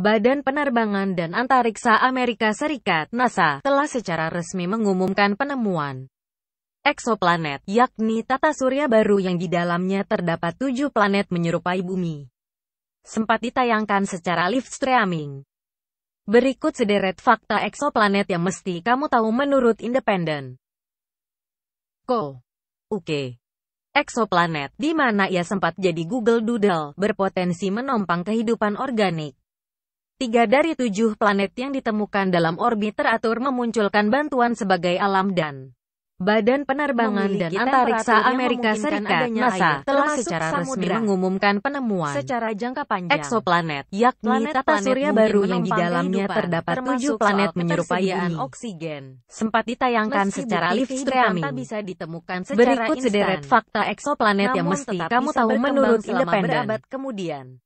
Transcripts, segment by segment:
Badan Penerbangan dan Antariksa Amerika Serikat (NASA) telah secara resmi mengumumkan penemuan eksoplanet, yakni tata surya baru yang di dalamnya terdapat tujuh planet menyerupai bumi. Sempat ditayangkan secara live streaming. Berikut sederet fakta eksoplanet yang mesti kamu tahu menurut Independen. Ko. Oke. Okay. Eksoplanet, di mana ia sempat jadi Google Doodle, berpotensi menopang kehidupan organik. Tiga dari tujuh planet yang ditemukan dalam orbit teratur memunculkan bantuan sebagai alam dan Badan Penerbangan dan Antariksa Amerika Serikat NASA telah secara resmi mengumumkan penemuan secara jangka panjang eksoplanet, yakni planet tata surya baru yang di dalamnya terdapat tujuh planet menyerupai bumi. oksigen. Sempat ditayangkan Meski secara live streaming. Bisa ditemukan secara Berikut sederet fakta eksoplanet yang mesti kamu tahu menurut independen. Kemudian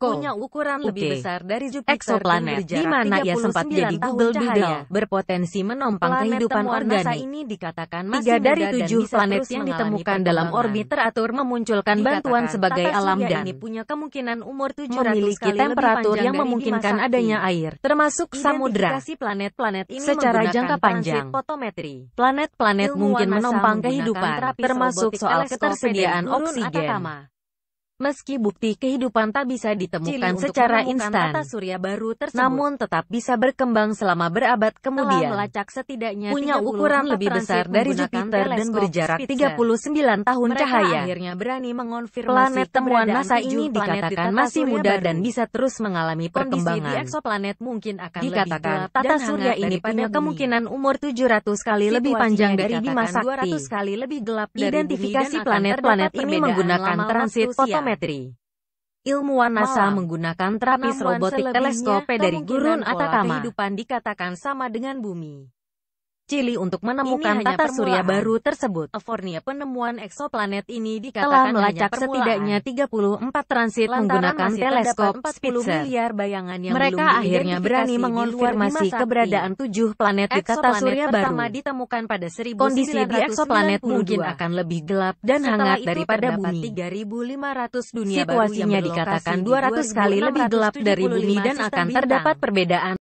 punya ukuran okay. lebih besar dari Jupiter Exoplanet, di mana ia sempat jadi Google Doodle, berpotensi menompang planet kehidupan organik. ini dikatakan masih Tiga dari tujuh planet yang ditemukan dalam orbit teratur memunculkan bantuan sebagai alam dan ini punya kemungkinan umur 700 memiliki kali temperatur yang memungkinkan adanya air, termasuk samudra. planet-planet secara jangka panjang. Planet-planet mungkin menompang kehidupan, termasuk soal ketersediaan oksigen. Meski bukti kehidupan tak bisa ditemukan secara instan, surya baru tersebut namun tetap bisa berkembang selama berabad kemudian. melacak setidaknya punya ukuran lebih besar dari Jupiter dan berjarak Spitzer. 39 tahun Mereka cahaya. akhirnya berani mengonfirmasi planet temuan NASA ini dikatakan masih muda dan bisa terus mengalami Kondisi perkembangan. di eksoplanet mungkin akan dikatakan lebih tata surya ini punya bumi. kemungkinan umur 700 kali Situasinya lebih panjang dari Bima Sakti. 200 kali lebih gelap dari Identifikasi planet-planet ini menggunakan transit fotometri geometri. Ilmuwan NASA menggunakan terapis robotik teleskop dari Gurun Atacama. Kehidupan dikatakan sama dengan bumi. Cili untuk menemukan tata surya baru tersebut. Fornia penemuan eksoplanet ini dikatakan telah melacak setidaknya 34 transit Lantaran menggunakan teleskop Spitzer. Miliar bayangan yang Mereka akhirnya berani mengonfirmasi keberadaan tujuh planet di tata surya baru. ditemukan pada 1992. Kondisi di eksoplanet mungkin akan lebih gelap dan Setelah hangat daripada bumi. 3500 dunia Situasinya baru yang dikatakan 200 kali lebih gelap dari bumi dan akan terdapat perbedaan